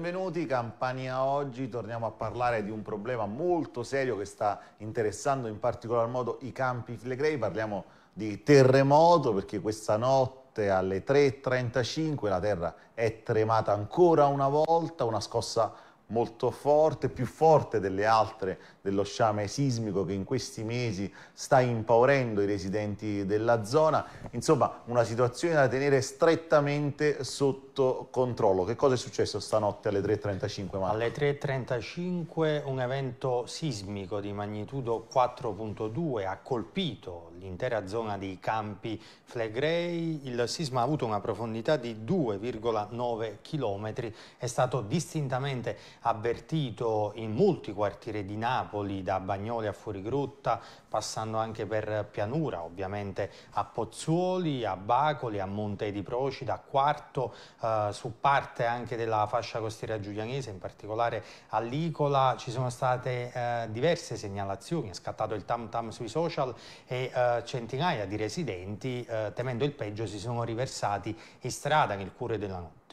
benvenuti. Campania oggi torniamo a parlare di un problema molto serio che sta interessando in particolar modo i campi Flegrei. Parliamo di terremoto perché questa notte alle 3.35 la terra è tremata ancora una volta, una scossa molto forte, più forte delle altre dello sciame sismico che in questi mesi sta impaurendo i residenti della zona. Insomma, una situazione da tenere strettamente sotto controllo. Che cosa è successo stanotte alle 3.35? Marco? Alle 3.35 un evento sismico di magnitudo 4.2 ha colpito l'intera zona dei campi Flegrei. Il sisma ha avuto una profondità di 2,9 km, è stato distintamente avvertito in molti quartieri di Napoli, da Bagnoli a Fuorigrotta, passando anche per Pianura, ovviamente a Pozzuoli, a Bacoli, a Monte di Procida, a Quarto, eh, su parte anche della fascia costiera giulianese, in particolare all'Icola. ci sono state eh, diverse segnalazioni, è scattato il tam tam sui social e eh, centinaia di residenti eh, temendo il peggio si sono riversati in strada nel cuore della notte.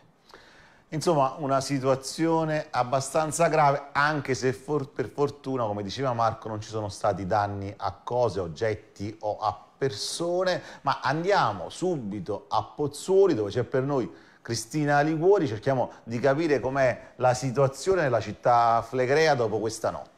Insomma, una situazione abbastanza grave, anche se for per fortuna, come diceva Marco, non ci sono stati danni a cose, oggetti o a persone, ma andiamo subito a Pozzuoli, dove c'è per noi Cristina Liguori, cerchiamo di capire com'è la situazione nella città flegrea dopo questa notte.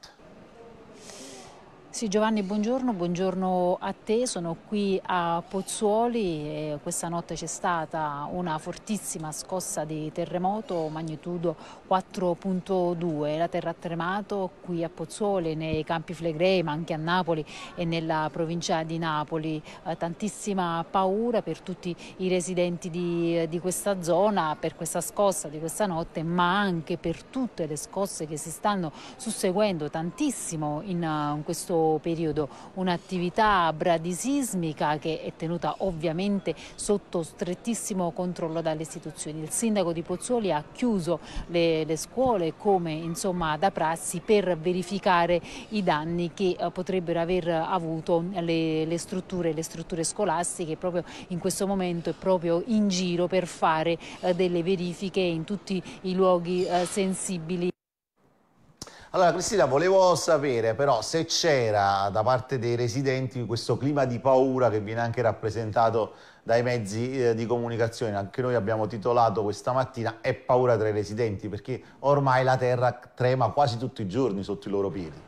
Sì, Giovanni, buongiorno, buongiorno a te. Sono qui a Pozzuoli questa notte c'è stata una fortissima scossa di terremoto, magnitudo 4.2. La terra ha tremato qui a Pozzuoli, nei Campi Flegrei, ma anche a Napoli e nella provincia di Napoli. Eh, tantissima paura per tutti i residenti di, di questa zona, per questa scossa di questa notte, ma anche per tutte le scosse che si stanno susseguendo tantissimo in, eh, in questo periodo. Un'attività bradisismica che è tenuta ovviamente sotto strettissimo controllo dalle istituzioni. Il sindaco di Pozzuoli ha chiuso le, le scuole come insomma, da prassi per verificare i danni che eh, potrebbero aver avuto le, le, strutture, le strutture scolastiche proprio in questo momento è proprio in giro per fare eh, delle verifiche in tutti i luoghi eh, sensibili. Allora Cristina, volevo sapere però se c'era da parte dei residenti questo clima di paura che viene anche rappresentato dai mezzi eh, di comunicazione. Anche noi abbiamo titolato questa mattina È paura tra i residenti perché ormai la terra trema quasi tutti i giorni sotto i loro piedi.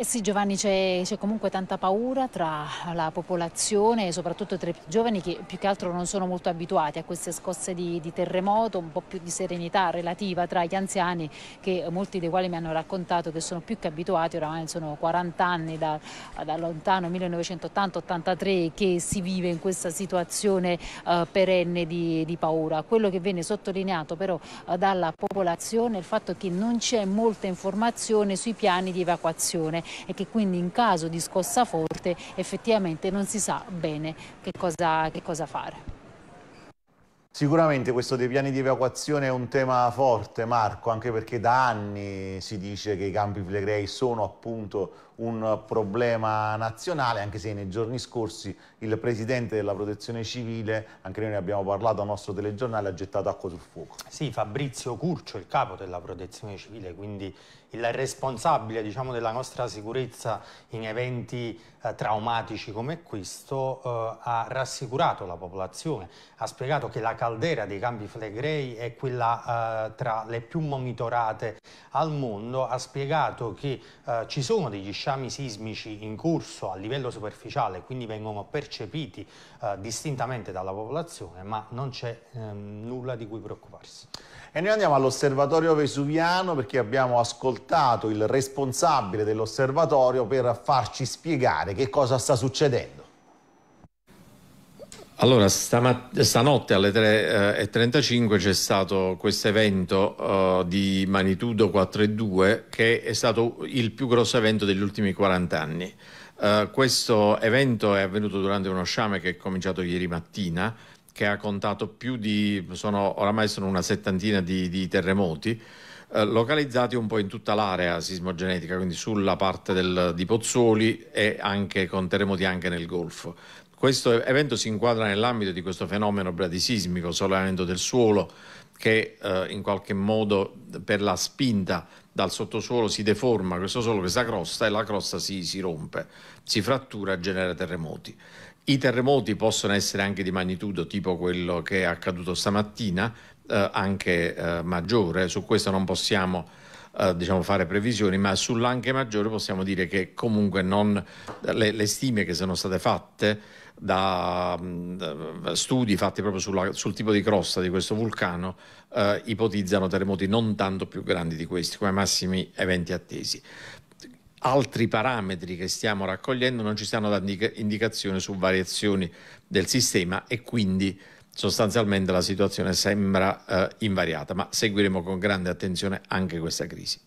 Eh sì Giovanni c'è, comunque tanta paura tra la popolazione e soprattutto tra i giovani che più che altro non sono molto abituati a queste scosse di, di terremoto, un po' più di serenità relativa tra gli anziani che molti dei quali mi hanno raccontato che sono più che abituati, oramai sono 40 anni da, da lontano 1980-83 che si vive in questa situazione eh, perenne di, di, paura. Quello che viene sottolineato però eh, dalla popolazione è il fatto che non c'è molta informazione sui piani di evacuazione e che quindi in caso di scossa forte effettivamente non si sa bene che cosa, che cosa fare. Sicuramente questo dei piani di evacuazione è un tema forte Marco, anche perché da anni si dice che i campi Flegrei sono appunto un problema nazionale, anche se nei giorni scorsi il Presidente della Protezione Civile, anche noi ne abbiamo parlato al nostro telegiornale, ha gettato acqua sul fuoco. Sì, Fabrizio Curcio, il capo della Protezione Civile, quindi il responsabile diciamo, della nostra sicurezza in eventi eh, traumatici come questo, eh, ha rassicurato la popolazione, ha spiegato che la caldera dei campi Flegrei è quella eh, tra le più monitorate al mondo, ha spiegato che eh, ci sono degli sciaguri sciami sismici in corso a livello superficiale, quindi vengono percepiti eh, distintamente dalla popolazione, ma non c'è eh, nulla di cui preoccuparsi. E noi andiamo all'osservatorio vesuviano perché abbiamo ascoltato il responsabile dell'osservatorio per farci spiegare che cosa sta succedendo. Allora, stanotte alle 3.35 eh, c'è stato questo evento uh, di magnitudo 4,2 che è stato il più grosso evento degli ultimi 40 anni. Uh, questo evento è avvenuto durante uno sciame che è cominciato ieri mattina, che ha contato più di, sono, oramai sono una settantina di, di terremoti, eh, localizzati un po' in tutta l'area sismogenetica, quindi sulla parte del, di Pozzuoli e anche con terremoti anche nel Golfo. Questo evento si inquadra nell'ambito di questo fenomeno bradisismico, sollevamento del suolo, che eh, in qualche modo per la spinta dal sottosuolo si deforma questo suolo, questa crosta, e la crosta si, si rompe, si frattura e genera terremoti. I terremoti possono essere anche di magnitudo, tipo quello che è accaduto stamattina, eh, anche eh, maggiore, su questo non possiamo Uh, diciamo fare previsioni, ma sull'anche maggiore possiamo dire che comunque non, le, le, stime che sono state fatte Mm, da studi fatti proprio sulla, sul tipo di crosta di questo vulcano, eh, ipotizzano terremoti non tanto più grandi di questi come massimi eventi attesi. Altri parametri che stiamo raccogliendo non ci stanno dando indicazione su variazioni del sistema e quindi sostanzialmente la situazione sembra eh, invariata, ma seguiremo con grande attenzione anche questa crisi.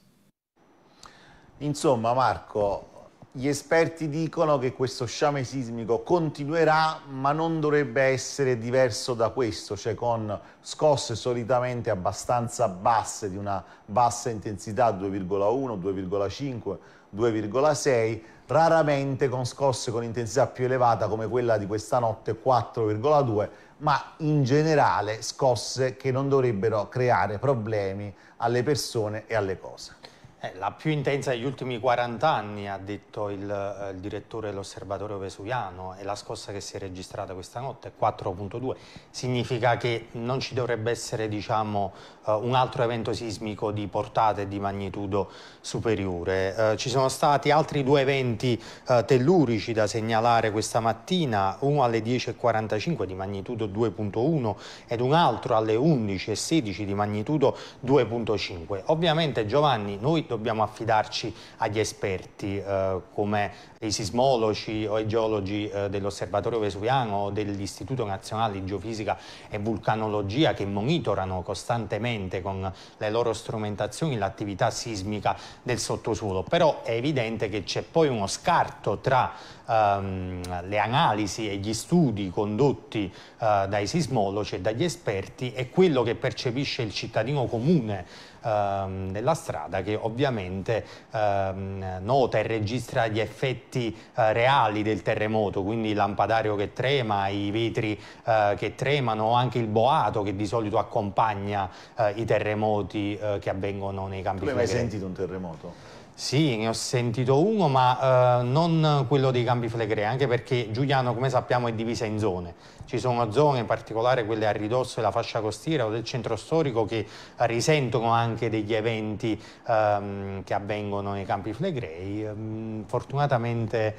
Insomma Marco, gli esperti dicono che questo sciame sismico continuerà ma non dovrebbe essere diverso da questo, cioè con scosse solitamente abbastanza basse di una bassa intensità 2,1, 2,5, 2,6, raramente con scosse con intensità più elevata come quella di questa notte 4,2, ma in generale scosse che non dovrebbero creare problemi alle persone e alle cose. Eh, la più intensa degli ultimi 40 anni, ha detto il, eh, il direttore dell'osservatorio vesuviano, è la scossa che si è registrata questa notte, 4.2. Significa che non ci dovrebbe essere diciamo, eh, un altro evento sismico di portata e di magnitudo superiore. Eh, ci sono stati altri due eventi tellurici da segnalare questa mattina, uno alle 10.45 di magnitudo 2.1 ed un altro alle 11.16 di magnitudo 2.5. Ovviamente Giovanni, noi dobbiamo affidarci agli esperti eh, come i sismologi o i geologi eh, dell'Osservatorio Vesuviano o dell'Istituto Nazionale di Geofisica e Vulcanologia che monitorano costantemente con le loro strumentazioni l'attività sismica del sottosuolo. Però è evidente che c'è poi uno scarto tra ehm, le analisi e gli studi condotti eh, dai sismologi e dagli esperti e quello che percepisce il cittadino comune ehm, della strada che ovviamente ehm, nota e registra gli effetti eh, reali del terremoto, quindi il lampadario che trema, i vetri eh, che tremano, anche il boato che di solito accompagna eh, i terremoti eh, che avvengono nei campi. Tu hai mai sentito un terremoto? Sì, ne ho sentito uno, ma eh, non quello dei campi flegrei, anche perché Giuliano, come sappiamo, è divisa in zone. Ci sono zone, in particolare quelle a ridosso della fascia costiera o del centro storico, che risentono anche degli eventi ehm, che avvengono nei campi flegrei. Ehm, fortunatamente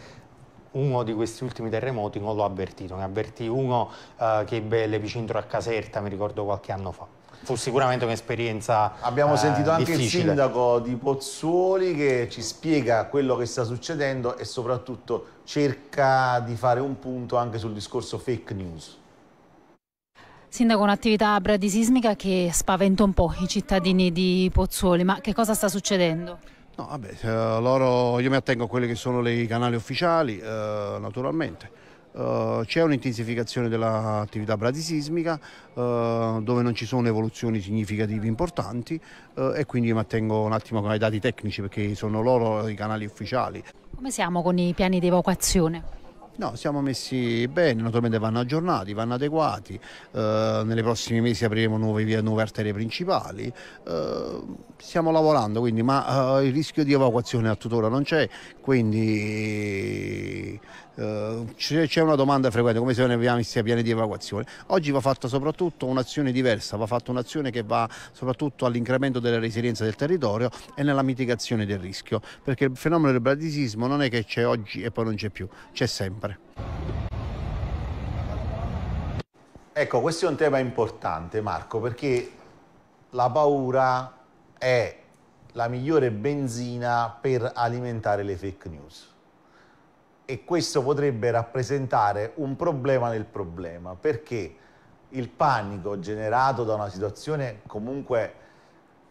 uno di questi ultimi terremoti non l'ho avvertito, ne avvertì uno eh, che ebbe l'epicentro a Caserta, mi ricordo qualche anno fa fu sicuramente un'esperienza Abbiamo eh, sentito anche difficile. il sindaco di Pozzuoli che ci spiega quello che sta succedendo e soprattutto cerca di fare un punto anche sul discorso fake news. Sindaco, un'attività bradisismica che spaventa un po' i cittadini di Pozzuoli, ma che cosa sta succedendo? No, vabbè, eh, loro, io mi attengo a quelli che sono i canali ufficiali, eh, naturalmente. Eh, c'è un'intensificazione dell'attività bradisismica uh, dove non ci sono evoluzioni significative importanti uh, e quindi mi attengo un attimo ai dati tecnici perché sono loro i canali ufficiali. Come siamo con i piani di evacuazione? No, siamo messi bene, naturalmente vanno aggiornati, vanno adeguati, eh, nei prossimi mesi apriremo nuove, vie, nuove arterie principali, eh, stiamo lavorando quindi, ma eh, il rischio di evacuazione a tuttora non c'è, quindi eh, c'è una domanda frequente come se noi sia piani di evacuazione oggi va fatta soprattutto un'azione diversa va fatta un'azione che va soprattutto all'incremento della resilienza del territorio e nella mitigazione del rischio perché il fenomeno del bradisismo non è che c'è oggi e poi non c'è più c'è sempre Ecco, questo è un tema importante Marco perché la paura è la migliore benzina per alimentare le fake news e questo potrebbe rappresentare un problema nel problema, perché il panico generato da una situazione comunque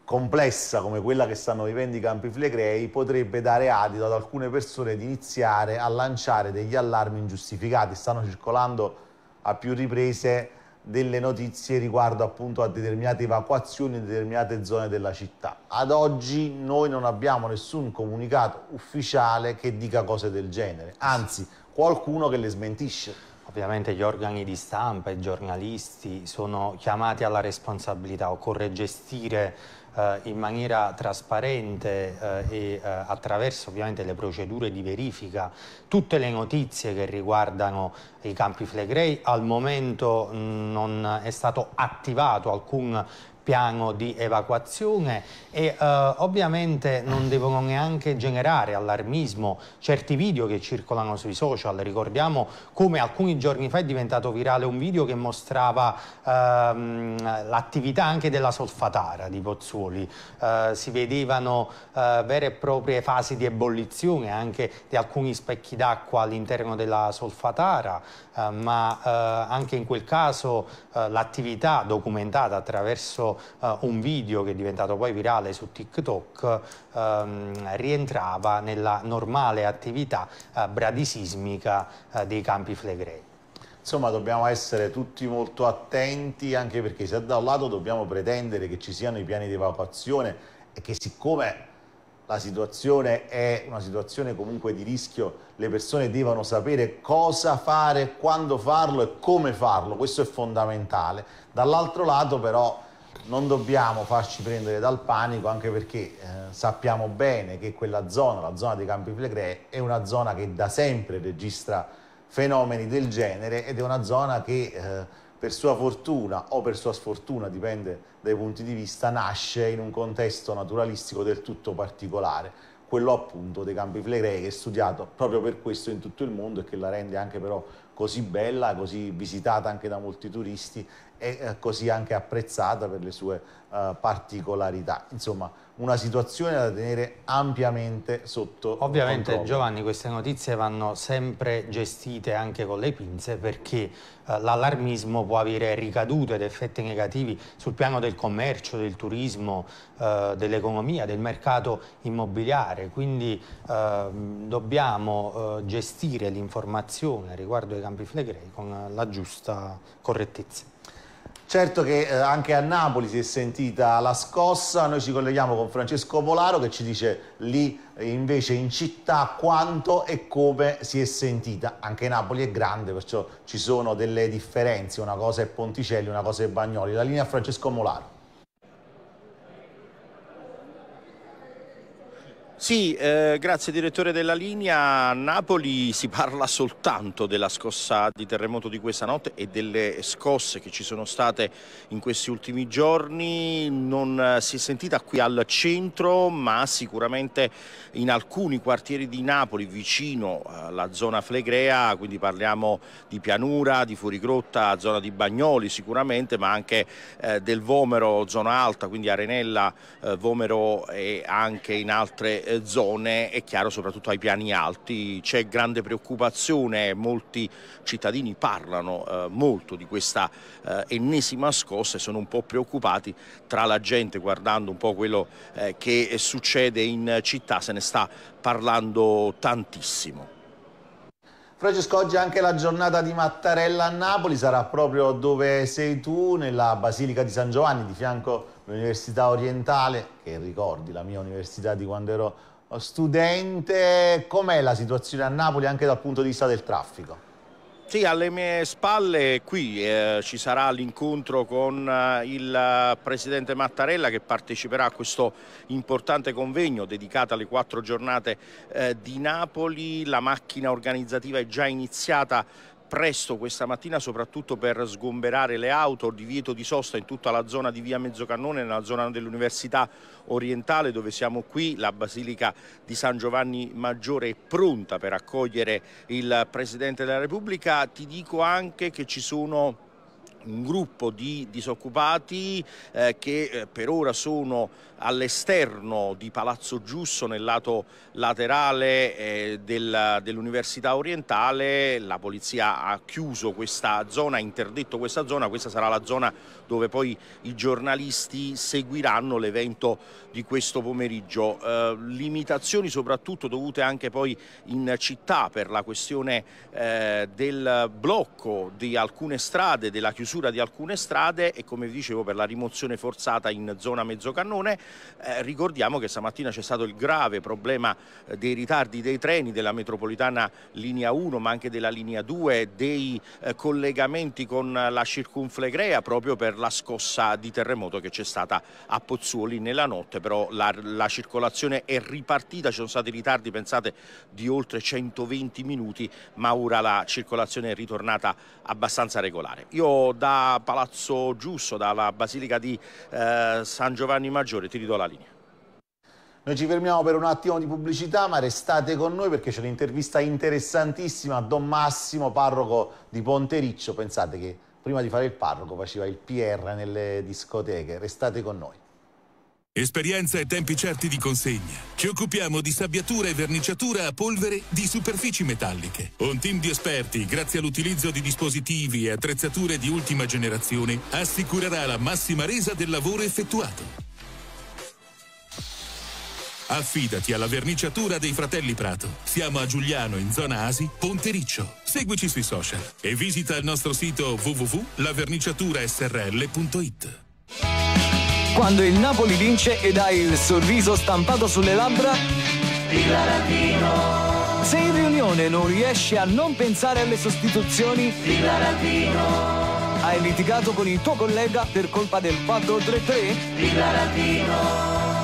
complessa come quella che stanno vivendo i campi flegrei potrebbe dare adito ad alcune persone di iniziare a lanciare degli allarmi ingiustificati. Stanno circolando a più riprese delle notizie riguardo appunto a determinate evacuazioni in determinate zone della città. Ad oggi noi non abbiamo nessun comunicato ufficiale che dica cose del genere, anzi qualcuno che le smentisce. Ovviamente gli organi di stampa, i giornalisti sono chiamati alla responsabilità, occorre gestire eh, in maniera trasparente eh, e eh, attraverso ovviamente le procedure di verifica tutte le notizie che riguardano i campi Flegrei. Al momento mh, mm, non è stato attivato alcun piano di evacuazione e eh, ovviamente non devono neanche generare allarmismo certi video che circolano sui social. Ricordiamo come alcuni giorni fa è diventato virale un video che mostrava ehm, l'attività anche della solfatara di Pozzuoli. Eh, si vedevano eh, vere e proprie fasi di ebollizione anche di alcuni specchi d'acqua all'interno della solfatara, eh, ma eh, anche in quel caso eh, l'attività documentata attraverso visto eh, un video che è diventato poi virale su TikTok, ehm, rientrava nella normale attività eh, bradisismica eh, dei campi flegrei. Insomma dobbiamo essere tutti molto attenti anche perché se da un lato dobbiamo pretendere che ci siano i piani di evacuazione e che siccome la situazione è una situazione comunque di rischio, le persone devono sapere cosa fare, quando farlo e come farlo, questo è fondamentale. Dall'altro lato però non dobbiamo farci prendere dal panico anche perché eh, sappiamo bene che quella zona, la zona dei Campi Flegrei, è una zona che da sempre registra fenomeni del genere ed è una zona che eh, per sua fortuna o per sua sfortuna, dipende dai punti di vista, nasce in un contesto naturalistico del tutto particolare, quello appunto dei Campi Flegrei che è studiato proprio per questo in tutto il mondo e che la rende anche però così bella, così visitata anche da molti turisti è eh, così anche apprezzata per le sue uh, particolarità. Insomma, una situazione da tenere ampiamente sotto Ovviamente controllo. Giovanni queste notizie vanno sempre gestite anche con le pinze perché uh, l'allarmismo può avere ricadute ed effetti negativi sul piano del commercio, del turismo, uh, dell'economia, del mercato immobiliare, quindi ehm, dobbiamo gestire l'informazione riguardo ai campi flegrei con la giusta correttezza. Certo che eh, anche a Napoli si è sentita la scossa, noi ci colleghiamo con Francesco Volaro che ci dice lì eh, invece in città quanto e come si è sentita. Anche Napoli è grande, perciò ci sono delle differenze, una cosa è Ponticelli, una cosa è Bagnoli. La linea a Francesco Molaro. Sì, eh, grazie direttore della linea. A Napoli si parla soltanto della scossa di terremoto di questa notte e delle scosse che ci sono state in questi ultimi giorni. Non eh, si è sentita qui al centro, ma sicuramente in alcuni quartieri di Napoli, vicino eh, alla zona Flegrea, quindi parliamo di Pianura, di Fuorigrotta, zona di Bagnoli sicuramente, ma anche eh, del Vomero, zona alta, quindi Arenella, eh, Vomero e anche in altre eh, eh, zone, è chiaro, soprattutto ai piani alti. C'è grande preoccupazione, molti cittadini parlano eh, molto di questa eh, ennesima scossa e sono un po' preoccupati tra la gente guardando un po' quello eh, che succede in città, se ne sta parlando tantissimo. Francesco, oggi anche la giornata di Mattarella a Napoli sarà proprio dove sei tu, nella Basilica di San Giovanni, di fianco all'Università Orientale, che ricordi la mia università di quando ero studente. Com'è la situazione a Napoli anche dal punto di vista del traffico? Sì, alle mie spalle qui eh, ci sarà l'incontro con eh, il eh, Presidente Mattarella che parteciperà a questo importante convegno dedicato alle quattro giornate eh, di Napoli. La macchina organizzativa è già iniziata presto questa mattina soprattutto per sgomberare le auto, divieto di sosta in tutta la zona di via Mezzocannone, nella zona dell'Università Orientale dove siamo qui, la Basilica di San Giovanni Maggiore è pronta per accogliere il Presidente della Repubblica, ti dico anche che ci sono un gruppo di disoccupati eh, che eh, per ora sono all'esterno di Palazzo Giusso nel lato laterale eh, del, dell'Università Orientale, la polizia ha chiuso questa zona, ha interdetto questa zona, questa sarà la zona dove poi i giornalisti seguiranno l'evento di questo pomeriggio. Eh, limitazioni soprattutto dovute anche poi in città per la questione eh, del blocco di alcune strade, della chiusura chiusura di alcune strade e come vi dicevo per la rimozione forzata in zona Mezzocannone. Eh, ricordiamo che stamattina c'è stato il grave problema eh, dei ritardi dei treni della metropolitana linea 1 ma anche della linea 2, dei eh, collegamenti con la circunflegrea proprio per la scossa di terremoto che c'è stata a Pozzuoli nella notte, però la, la circolazione è ripartita, ci sono stati ritardi pensate di oltre 120 minuti ma ora la circolazione è ritornata abbastanza regolare. Io da Palazzo Giusto, dalla Basilica di eh, San Giovanni Maggiore. Ti ridò la linea. Noi ci fermiamo per un attimo di pubblicità, ma restate con noi perché c'è un'intervista interessantissima a Don Massimo, parroco di Pontericcio. Pensate che prima di fare il parroco faceva il PR nelle discoteche. Restate con noi. Esperienza e tempi certi di consegna. Ci occupiamo di sabbiatura e verniciatura a polvere di superfici metalliche. Un team di esperti, grazie all'utilizzo di dispositivi e attrezzature di ultima generazione, assicurerà la massima resa del lavoro effettuato. Affidati alla verniciatura dei fratelli Prato. Siamo a Giuliano in zona Asi, Pontericcio. Seguici sui social e visita il nostro sito www.laverniciaturasrl.it. Quando il Napoli vince ed hai il sorriso stampato sulle labbra? Fioratino! Se in riunione non riesci a non pensare alle sostituzioni? Fioratino! Hai litigato con il tuo collega per colpa del 4-3-3? Fioratino!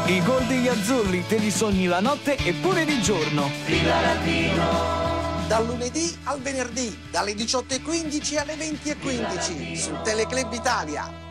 I gol degli azzurri te li sogni la notte e pure di giorno? Fioratino! dal lunedì al venerdì, dalle 18.15 alle 20.15 su Teleclub Italia.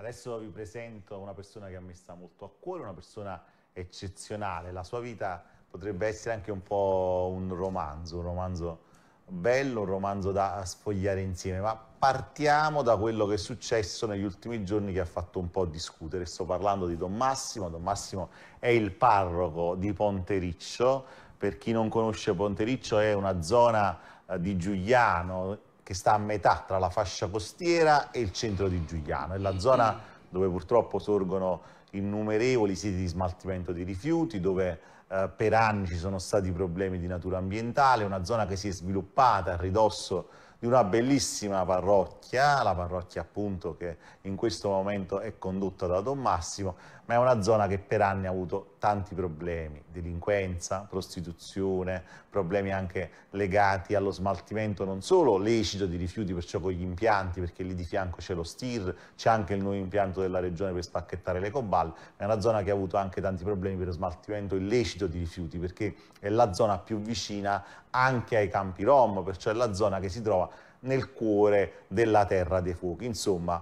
Adesso vi presento una persona che a me sta molto a cuore, una persona eccezionale. La sua vita potrebbe essere anche un po' un romanzo, un romanzo bello, un romanzo da sfogliare insieme, ma partiamo da quello che è successo negli ultimi giorni che ha fatto un po' discutere. Sto parlando di Don Massimo, Don Massimo è il parroco di Pontericcio, per chi non conosce Pontericcio è una zona eh, di Giuliano che sta a metà tra la fascia costiera e il centro di Giuliano, È la zona dove purtroppo sorgono innumerevoli siti di smaltimento di rifiuti, dove eh, per anni ci sono stati problemi di natura ambientale, una zona che si è sviluppata a ridosso di una bellissima parrocchia, la parrocchia appunto che in questo momento è condotta da Don Massimo, ma è una zona che per anni ha avuto tanti problemi, delinquenza, prostituzione, problemi anche legati allo smaltimento non solo lecito di rifiuti, perciò con gli impianti, perché lì di fianco c'è lo STIR, c'è anche il nuovo impianto della regione per spacchettare le coballe, ma è una zona che ha avuto anche tanti problemi per lo smaltimento illecito di rifiuti, perché è la zona più vicina anche ai campi rom, perciò è la zona che si trova nel cuore della terra dei fuochi. Insomma,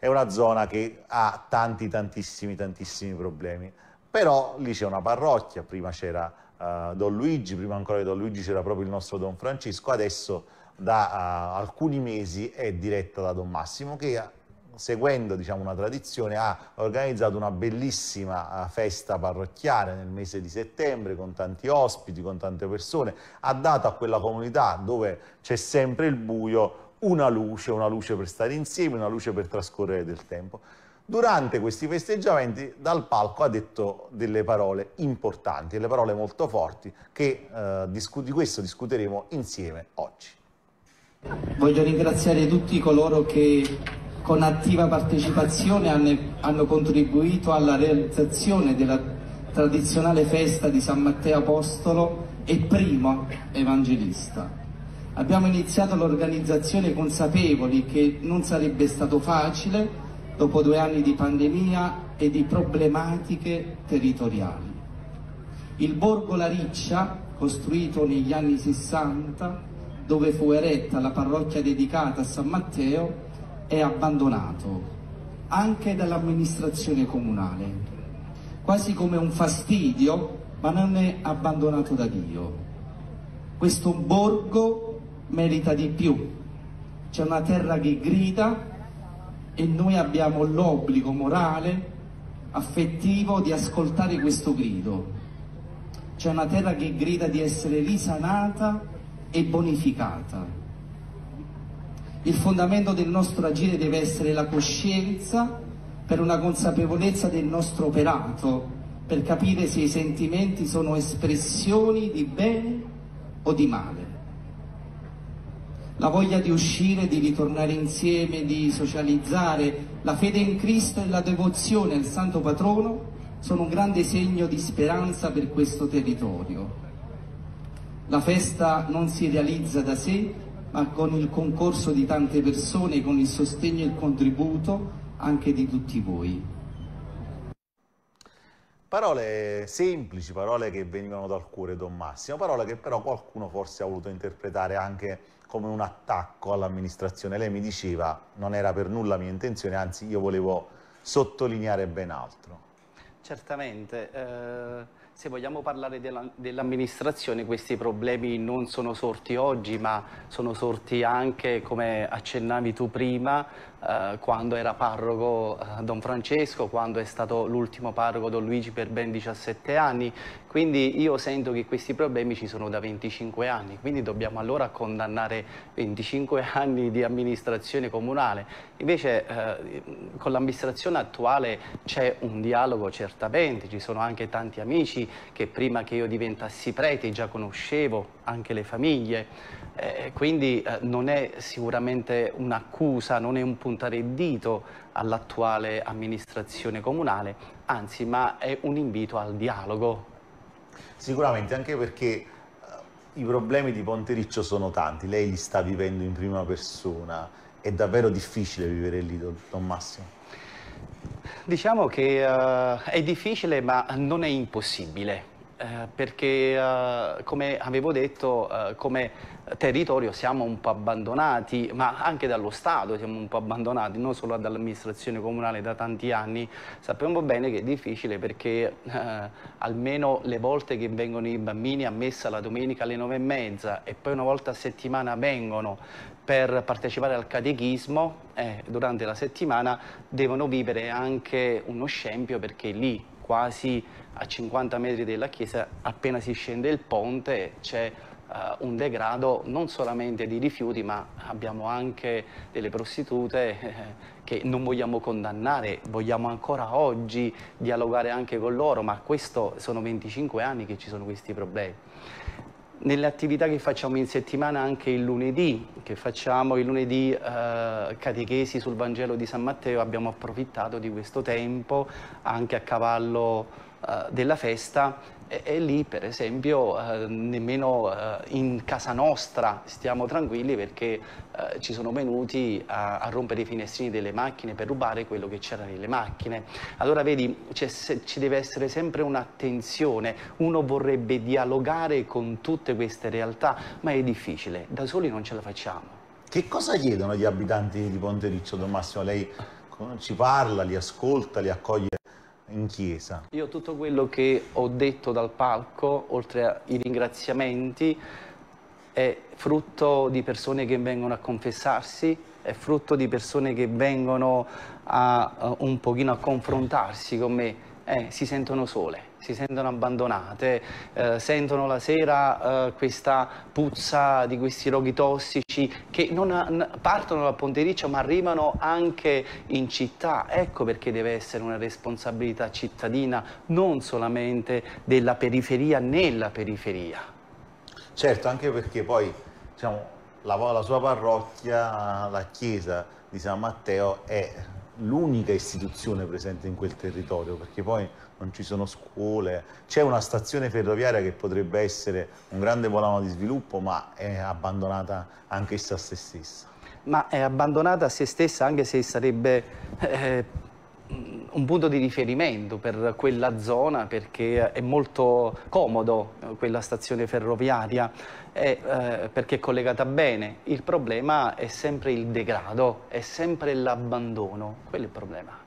è una zona che ha tanti, tantissimi, tantissimi problemi. Però lì c'è una parrocchia, prima c'era uh, Don Luigi, prima ancora di Don Luigi c'era proprio il nostro Don Francesco, adesso da uh, alcuni mesi è diretta da Don Massimo che eh, seguendo diciamo, una tradizione ha organizzato una bellissima uh, festa parrocchiale nel mese di settembre con tanti ospiti, con tante persone, ha dato a quella comunità dove c'è sempre il buio una luce, una luce per stare insieme, una luce per trascorrere del tempo. Durante questi festeggiamenti dal palco ha detto delle parole importanti, delle parole molto forti, che eh, di questo discuteremo insieme oggi. Voglio ringraziare tutti coloro che con attiva partecipazione hanno, hanno contribuito alla realizzazione della tradizionale festa di San Matteo Apostolo e primo evangelista. Abbiamo iniziato l'organizzazione consapevoli che non sarebbe stato facile dopo due anni di pandemia e di problematiche territoriali. Il borgo La Riccia, costruito negli anni 60, dove fu eretta la parrocchia dedicata a San Matteo, è abbandonato anche dall'amministrazione comunale, quasi come un fastidio, ma non è abbandonato da Dio. Questo borgo merita di più. C'è una terra che grida e noi abbiamo l'obbligo morale, affettivo di ascoltare questo grido. C'è una terra che grida di essere risanata e bonificata. Il fondamento del nostro agire deve essere la coscienza per una consapevolezza del nostro operato, per capire se i sentimenti sono espressioni di bene o di male la voglia di uscire, di ritornare insieme, di socializzare, la fede in Cristo e la devozione al Santo Patrono sono un grande segno di speranza per questo territorio. La festa non si realizza da sé, ma con il concorso di tante persone, con il sostegno e il contributo anche di tutti voi. Parole semplici, parole che venivano dal cuore Don Massimo, parole che però qualcuno forse ha voluto interpretare anche come un attacco all'amministrazione. Lei mi diceva, non era per nulla mia intenzione, anzi io volevo sottolineare ben altro. Certamente, eh, se vogliamo parlare dell'amministrazione dell questi problemi non sono sorti oggi ma sono sorti anche, come accennavi tu prima, eh, quando era parroco eh, Don Francesco, quando è stato l'ultimo parroco Don Luigi per ben 17 anni, quindi io sento che questi problemi ci sono da 25 anni, quindi dobbiamo allora condannare 25 anni di amministrazione comunale. Invece eh, con l'amministrazione attuale c'è un dialogo certamente, ci sono anche tanti amici che prima che io diventassi prete già conoscevo, anche le famiglie, eh, quindi eh, non è sicuramente un'accusa, non è un puntare il dito all'attuale amministrazione comunale, anzi ma è un invito al dialogo. Sicuramente, anche perché eh, i problemi di Pontericcio sono tanti, lei li sta vivendo in prima persona, è davvero difficile vivere lì, don, don Massimo? Diciamo che eh, è difficile ma non è impossibile. Eh, perché eh, come avevo detto eh, come territorio siamo un po' abbandonati ma anche dallo Stato siamo un po' abbandonati non solo dall'amministrazione comunale da tanti anni sappiamo bene che è difficile perché eh, almeno le volte che vengono i bambini a messa la domenica alle nove e mezza e poi una volta a settimana vengono per partecipare al catechismo eh, durante la settimana devono vivere anche uno scempio perché lì quasi a 50 metri della chiesa, appena si scende il ponte c'è uh, un degrado non solamente di rifiuti, ma abbiamo anche delle prostitute eh, che non vogliamo condannare, vogliamo ancora oggi dialogare anche con loro, ma questo sono 25 anni che ci sono questi problemi nelle attività che facciamo in settimana anche il lunedì, che facciamo il lunedì eh, catechesi sul Vangelo di San Matteo, abbiamo approfittato di questo tempo anche a cavallo eh, della festa e lì per esempio eh, nemmeno eh, in casa nostra stiamo tranquilli perché eh, ci sono venuti a, a, rompere i finestrini delle macchine per rubare quello che c'era nelle macchine. Allora vedi, ci deve essere sempre un'attenzione, uno vorrebbe dialogare con tutte queste realtà, ma è difficile, da soli non ce la facciamo. Che cosa chiedono gli abitanti di Ponte Riccio, Don Massimo? Lei eh, ci parla, li ascolta, li accoglie? in chiesa. Io tutto quello che ho detto dal palco, oltre ai ringraziamenti, è frutto di persone che vengono a confessarsi, è frutto di persone che vengono a, a eh, un pochino a confrontarsi con me, eh, si sentono sole si sentono abbandonate, eh, sentono la sera eh, questa puzza di questi roghi tossici che non partono dal pontericcio ma arrivano anche in città. Ecco perché deve essere una responsabilità cittadina non solamente della periferia nella periferia. Certo, anche perché poi diciamo, la, la sua parrocchia, la chiesa di San Matteo è l'unica istituzione presente in quel territorio, perché poi non ci sono scuole, c'è una stazione ferroviaria che potrebbe essere un grande volano di sviluppo ma è abbandonata anch'essa a se stessa. Ma è abbandonata a se stessa anche se sarebbe eh, un punto di riferimento per quella zona perché è molto comodo quella stazione ferroviaria e, eh, perché è collegata bene. Il problema è sempre il degrado, è sempre l'abbandono, quello è il problema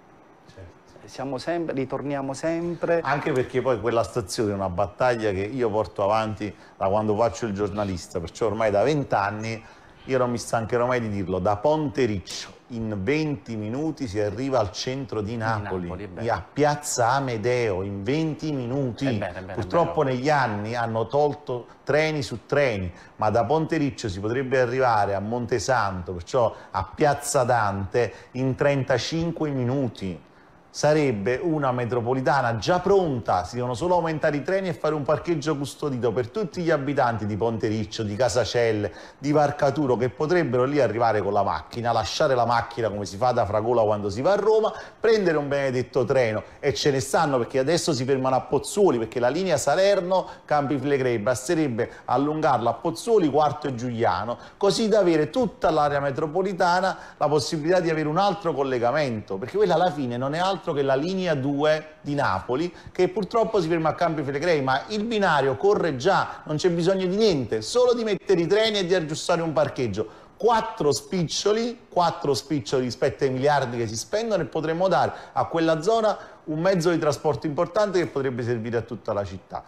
siamo sempre, ritorniamo sempre. Anche perché poi quella stazione è una battaglia che io porto avanti da quando faccio il giornalista, perciò ormai da vent'anni io non mi stancherò mai di dirlo, da Ponte Riccio in 20 minuti si arriva al centro di Napoli, Napoli a Piazza Amedeo, in 20 minuti. È bene, è bene, Purtroppo negli anni hanno tolto treni su treni, ma da Ponte Riccio si potrebbe arrivare a Montesanto, perciò a Piazza Dante, in 35 minuti sarebbe una metropolitana già pronta, si devono solo aumentare i treni e fare un parcheggio custodito per tutti gli abitanti di Pontericcio, di Casacelle, di Varcaturo che potrebbero lì arrivare con la macchina, lasciare la macchina come si fa da Fragola quando si va a Roma, prendere un benedetto treno e ce ne stanno perché adesso si fermano a Pozzuoli perché la linea Salerno Campi Flegrei basterebbe allungarla a Pozzuoli, Quarto e Giuliano, così da avere tutta l'area metropolitana la possibilità di avere un altro collegamento, perché quella alla fine non è altro altro che la linea 2 di Napoli che purtroppo si ferma a Campi Filegrei ma il binario corre già, non c'è bisogno di niente, solo di mettere i treni e di aggiustare un parcheggio. Quattro spiccioli, quattro spiccioli rispetto ai miliardi che si spendono e potremmo dare a quella zona un mezzo di trasporto importante che potrebbe servire a tutta la città.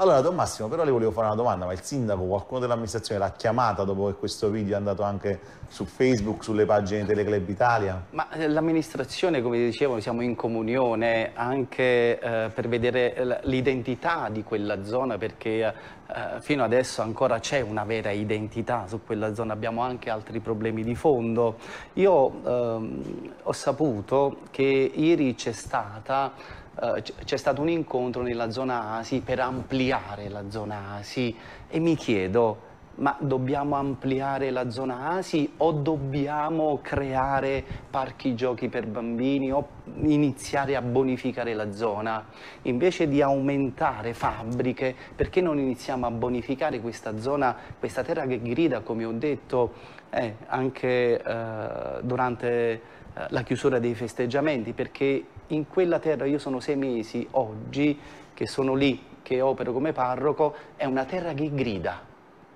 Allora, Don Massimo, però le volevo fare una domanda, ma il sindaco, qualcuno dell'amministrazione l'ha chiamata dopo che questo video è andato anche su Facebook, sulle pagine Teleclub Italia? Ma eh, l'amministrazione, come dicevo, siamo in comunione anche eh, per vedere l'identità di quella zona, perché eh, eh, fino adesso ancora c'è una vera identità su quella zona, abbiamo anche altri problemi di fondo. Io ehm, ho saputo che ieri c'è stata eh, c'è stato un incontro nella zona ASI per ampliare la zona ASI e mi chiedo, ma dobbiamo ampliare la zona ASI o dobbiamo creare parchi giochi per bambini o iniziare a bonificare la zona? Invece di aumentare fabbriche, perché non iniziamo a bonificare questa zona, questa terra che grida, come ho detto, eh, anche eh, durante eh, la chiusura dei festeggiamenti, perché in quella terra, io sono sei mesi oggi che sono lì, che opero come parroco, è una terra che grida,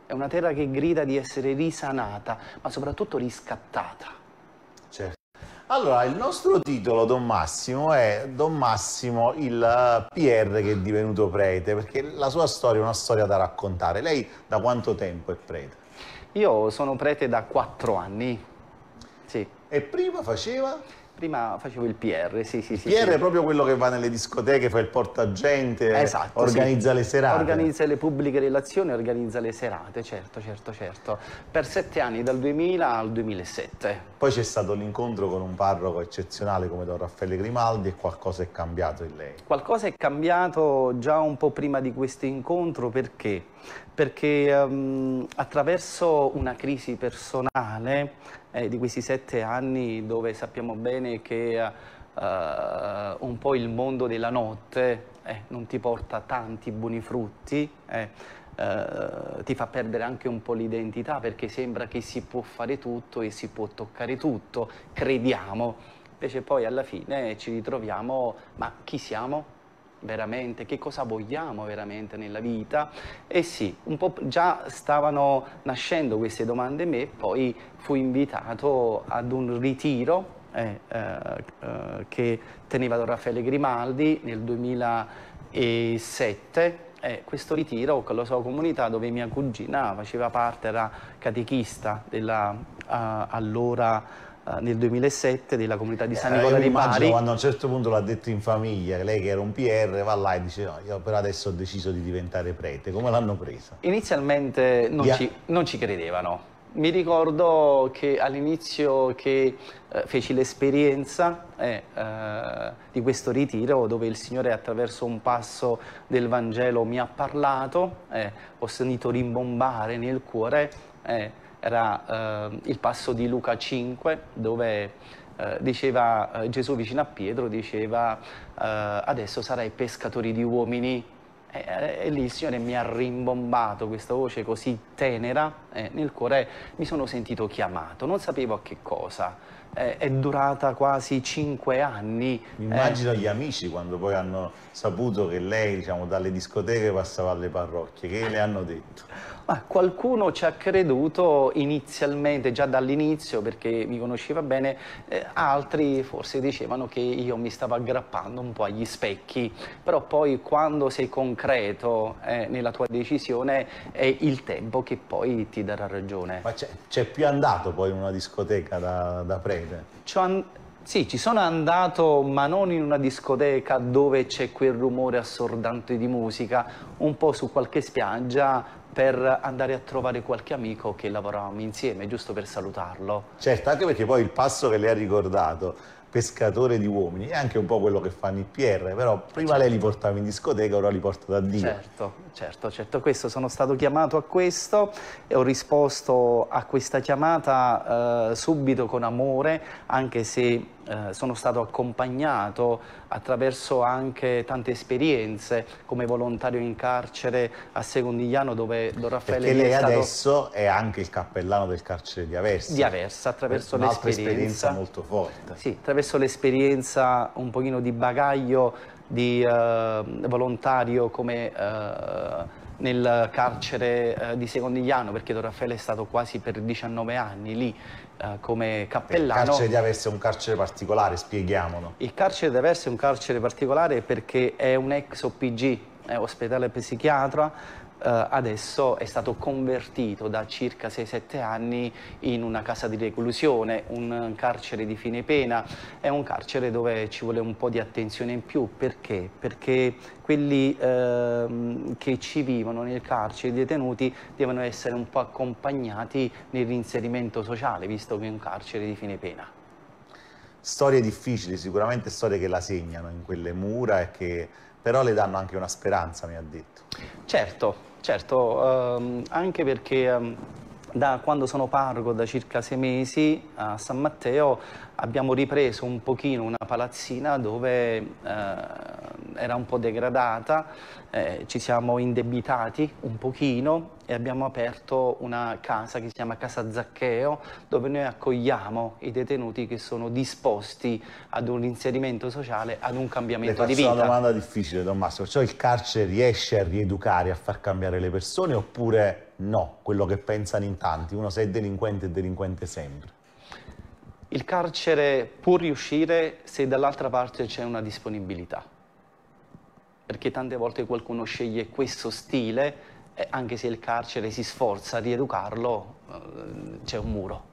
è una terra che grida di essere risanata, ma soprattutto riscattata. Certo. Allora, il nostro titolo, Don Massimo, è Don Massimo, il PR che è divenuto prete, perché la sua storia è una storia da raccontare. Lei da quanto tempo è prete? Io sono prete da quattro anni, sì. E prima faceva? Prima facevo il PR, sì, sì, sì. PR sì. è proprio quello che va nelle discoteche, fa il portagente, esatto, organizza sì. le serate. Organizza le pubbliche relazioni, organizza le serate, certo, certo, certo. Per sette anni, dal 2000 al 2007. Poi c'è stato l'incontro con un parroco eccezionale come Don Raffaele Grimaldi e qualcosa è cambiato in lei. Qualcosa è cambiato già un po' prima di questo incontro perché perché um, attraverso una crisi personale eh, di questi sette anni dove sappiamo bene che uh, un po' il mondo della notte eh, non ti porta tanti buoni frutti, eh, Uh, ti fa perdere anche un po' l'identità perché sembra che si può fare tutto e si può toccare tutto, crediamo, invece poi alla fine ci ritroviamo, ma chi siamo? veramente, che cosa vogliamo veramente nella vita. E sì, un po' già stavano nascendo queste domande in me, poi fui invitato ad un ritiro eh, eh, eh che teneva Don Raffaele Grimaldi nel 2007. Eh, questo ritiro con la sua comunità dove mia cugina faceva parte, era catechista della uh, allora eh, nel 2007 della comunità di San eh, Nicola eh, di Bari. quando a un certo punto l'ha detto in famiglia, che lei che era un PR va là e dice no, io per adesso ho deciso di diventare prete, come l'hanno presa? Inizialmente non, ci, non, ci, credevano. Mi ricordo che all'inizio che eh, feci l'esperienza eh, eh, di questo ritiro dove il Signore attraverso un passo del Vangelo mi ha parlato, ho sentito rimbombare nel cuore era eh, il passo di Luca 5 dove eh, diceva, eh, Gesù vicino a Pietro diceva eh, adesso sarai pescatori di uomini e, lì il Signore mi ha rimbombato questa voce così tenera e nel cuore mi sono sentito chiamato, non sapevo a che cosa eh, è durata quasi cinque anni. Mi eh, immagino eh. gli amici quando poi hanno saputo che lei diciamo, dalle discoteche passava alle parrocchie, che le hanno detto? Ma qualcuno ci ha creduto inizialmente, già dall'inizio, perché mi conosceva bene, eh, altri forse dicevano che io mi stavo aggrappando un po' agli specchi, però poi quando sei concreto eh, nella tua decisione è il tempo che poi ti darà ragione. Ma c'è più andato poi in una discoteca da, da prendere? succede? Sì, ci sono andato, ma non in una discoteca dove c'è quel rumore assordante di musica, un po' su qualche spiaggia per andare a trovare qualche amico che lavoravamo insieme, giusto per salutarlo. Certo, anche perché poi il passo che lei ha ricordato pescatore di uomini, è anche un po' quello che fanno i PR, però prima certo. lei li certo. portava in discoteca, ora li porta da Dio. Certo, certo, certo, questo, sono stato chiamato a questo e ho risposto a questa chiamata eh, subito con amore, anche se eh, sono stato accompagnato attraverso anche tante esperienze come volontario in carcere a Secondigliano dove Don Raffaele Perché lei è stato... adesso è anche il cappellano del carcere di Aversa. Di Aversa, attraverso l'esperienza. Un'altra esperienza molto forte. Sì, attraverso l'esperienza un pochino di bagaglio di eh, volontario come... Eh, nel carcere eh, di Secondigliano perché Don Raffaele è stato quasi per 19 anni lì eh, come eh, cappellano. Il carcere deve essere un carcere particolare, spieghiamolo. Il carcere deve essere un carcere particolare perché è un ex OPG, è ospedale psichiatra, eh, adesso è stato convertito da circa 6-7 anni in una casa di reclusione, un carcere di fine pena, è un carcere dove ci vuole un po' di attenzione in più, perché? Perché quelli ehm, che ci vivono nel carcere, i detenuti, devono essere un po' accompagnati nel reinserimento sociale, visto che è un carcere di fine pena storie difficili, sicuramente storie che la segnano in quelle mura e che però le danno anche una speranza, mi ha detto. Certo, certo, um, anche perché... Um da quando sono parco da circa sei mesi, a San Matteo abbiamo ripreso un pochino una palazzina dove eh, era un po' degradata, eh, ci siamo indebitati un pochino e abbiamo aperto una casa che si chiama Casa Zaccheo dove noi accogliamo i detenuti che sono disposti ad un inserimento sociale, ad un cambiamento di vita. È una domanda difficile, Tommaso, cioè il carcere riesce a rieducare, a far cambiare le persone oppure no, quello che pensano in tanti, uno se è delinquente è delinquente sempre. Il carcere può riuscire se dall'altra parte c'è una disponibilità, perché tante volte qualcuno sceglie questo stile, anche se il carcere si sforza a rieducarlo, eh, c'è un muro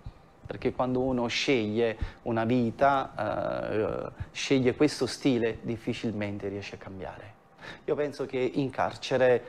perché quando uno sceglie una vita, eh, sceglie questo stile, difficilmente riesce a cambiare. Io penso che in carcere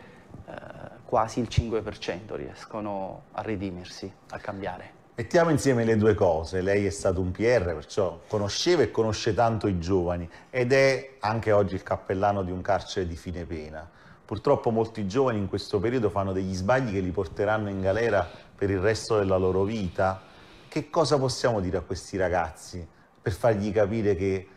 eh, quasi il 5% riescono a redimersi, a cambiare. Mettiamo insieme le due cose, lei è stato un PR, perciò conosceva e conosce tanto i giovani ed è anche oggi il cappellano di un carcere di fine pena. Purtroppo molti giovani in questo periodo fanno degli sbagli che li porteranno in galera per il resto della loro vita. Che cosa possiamo dire a questi ragazzi per fargli capire che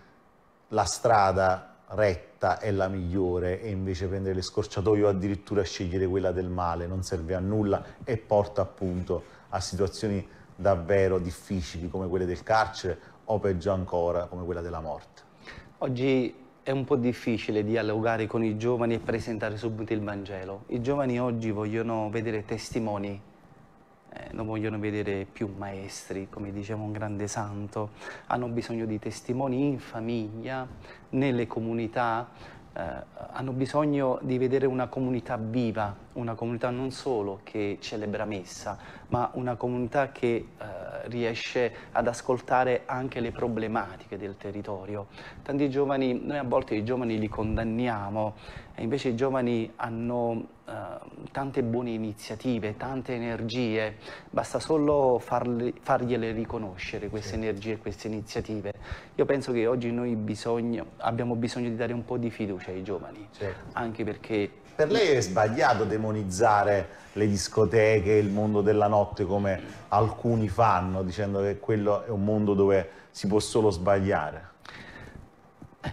la strada retta è la migliore e invece prendere le scorciatoie o addirittura scegliere quella del male non serve a nulla e porta appunto a situazioni davvero difficili come quelle del carcere o peggio ancora come quella della morte. Oggi è un po' difficile dialogare con i giovani e presentare subito il Vangelo. I giovani oggi vogliono vedere testimoni eh, non vogliono vedere più maestri, come diceva un grande santo, hanno bisogno di testimoni in famiglia, nelle comunità, eh, hanno bisogno di vedere una comunità viva, una comunità non solo che celebra messa, ma una comunità che eh, riesce ad ascoltare anche le problematiche del territorio. Tanti giovani, noi a volte i giovani li condanniamo e invece i giovani hanno eh, tante buone iniziative, tante energie, basta solo farli, fargliele riconoscere queste sì. energie, queste iniziative. Io penso che oggi noi bisogno, abbiamo bisogno di dare un po' di fiducia ai giovani, certo. anche perché... Per lei è sbagliato demonizzare le discoteche, il mondo della notte come alcuni fanno, dicendo che quello è un mondo dove si può solo sbagliare.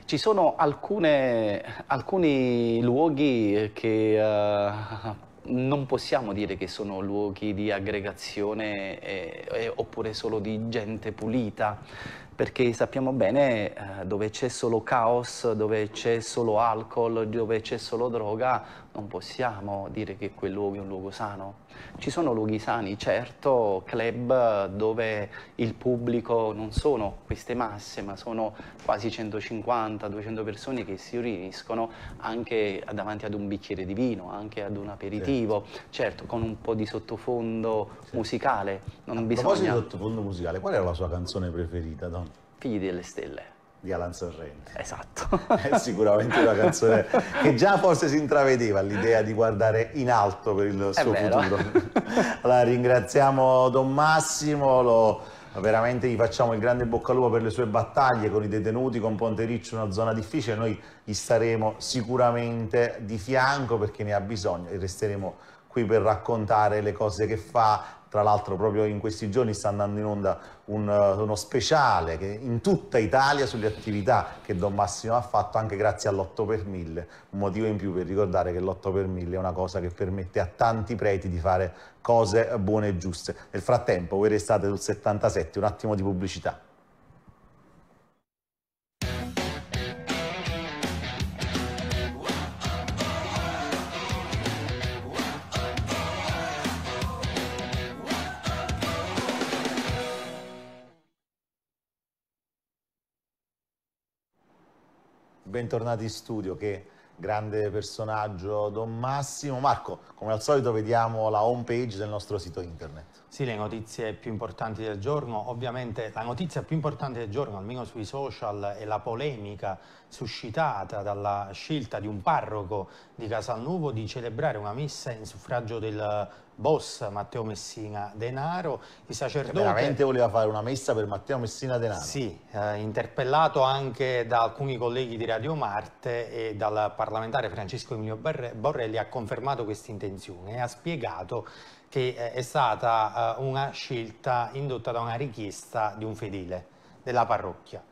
Ci sono alcune, alcuni luoghi che uh, non possiamo dire che sono luoghi di aggregazione e, eh, e, eh, oppure solo di gente pulita, perché sappiamo bene uh, dove c'è solo caos, dove c'è solo alcol, dove c'è solo droga, non possiamo dire che quel luogo è un luogo sano. Ci sono luoghi sani, certo, club dove il pubblico non sono queste masse, ma sono quasi 150-200 persone che si riuniscono anche davanti ad un bicchiere di vino, anche ad un aperitivo, certo, certo con un po' di sottofondo certo. musicale. Non A bisogna... proposito di sottofondo musicale, qual era la sua canzone preferita, Don? Figli delle stelle di Alan Sorrenti. Esatto. È sicuramente una canzone che già forse si intravedeva l'idea di guardare in alto per il suo futuro. Allora ringraziamo Don Massimo, lo, veramente gli facciamo il grande bocca al lupo per le sue battaglie con i detenuti, con Pontericcio, una zona difficile, noi gli staremo sicuramente di fianco perché ne ha bisogno e resteremo qui per raccontare le cose che fa, tra l'altro proprio in questi giorni sta andando in onda un, eh, uno speciale che, in tutta Italia sulle attività che Don Massimo ha fatto anche grazie all'8 per 1000, un motivo in più per ricordare che l'8 per 1000 è una cosa che permette a tanti preti di fare cose buone e giuste. Nel frattempo voi restate sul 77, un attimo di pubblicità. bentornati in studio, che grande personaggio Don Massimo. Marco, come al solito vediamo la home page del nostro sito internet. Sì, le notizie più importanti del giorno, ovviamente la notizia più importante del giorno, almeno sui social, è la polemica suscitata dalla scelta di un parroco di Casalnuvo di celebrare una messa in suffragio del boss Matteo Messina Denaro. Il sacerdote... Che veramente voleva fare una messa per Matteo Messina Denaro. Sì, eh, interpellato anche da alcuni colleghi di Radio Marte e dal parlamentare Francesco Emilio Borrelli ha confermato questa intenzione e ha spiegato che eh, è stata eh, una scelta indotta da una richiesta di un fedele della parrocchia.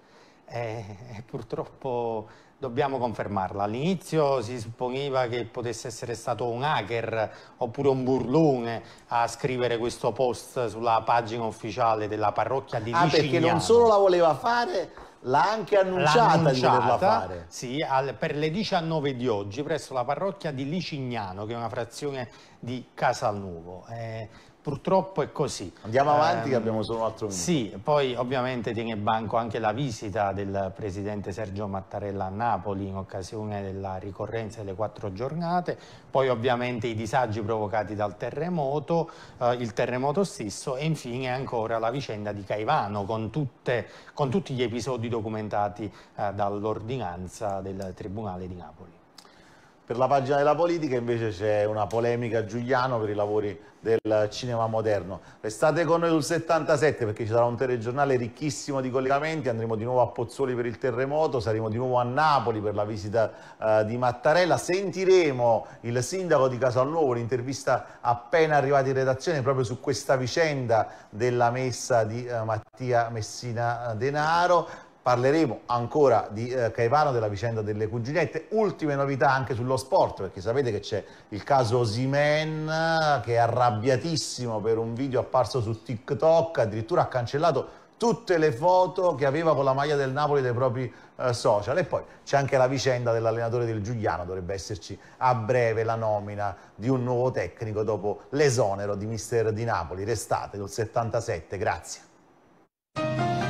E eh, purtroppo dobbiamo confermarla. All'inizio si supponeva che potesse essere stato un hacker oppure un burlone a scrivere questo post sulla pagina ufficiale della parrocchia di ah, Ah, perché non solo la voleva fare, l'ha anche annunciata, annunciata, di fare. Sì, al, per le 19 di oggi presso la parrocchia di Licignano, che è una frazione di Casalnuovo. Eh, purtroppo è così. Andiamo ehm, avanti eh, che abbiamo solo un altro minuto. Sì, poi ovviamente tiene banco anche la visita del presidente Sergio Mattarella a Napoli in occasione della ricorrenza delle quattro giornate, poi ovviamente i disagi provocati dal terremoto, eh, il terremoto stesso e infine ancora la vicenda di Caivano con, tutte, con tutti gli episodi documentati eh, dall'ordinanza del Tribunale di Napoli. Per la pagina della politica invece c'è una polemica a Giuliano per i lavori del cinema moderno. Restate con noi sul 77 perché ci sarà un telegiornale ricchissimo di collegamenti, andremo di nuovo a Pozzoli per il terremoto, saremo di nuovo a Napoli per la visita uh, di Mattarella, sentiremo il sindaco di Casalnuovo, l'intervista appena arrivata in redazione proprio su questa vicenda della messa di uh, Mattia Messina eh, Denaro parleremo ancora di eh, Caivano, della vicenda delle cuginette, ultime novità anche sullo sport, perché sapete che c'è il caso Simen che è arrabbiatissimo per un video apparso su TikTok, addirittura ha cancellato tutte le foto che aveva con la maglia del Napoli dei propri eh, social e poi c'è anche la vicenda dell'allenatore del Giuliano, dovrebbe esserci a breve la nomina di un nuovo tecnico dopo l'esonero di mister di Napoli, restate del 77, grazie.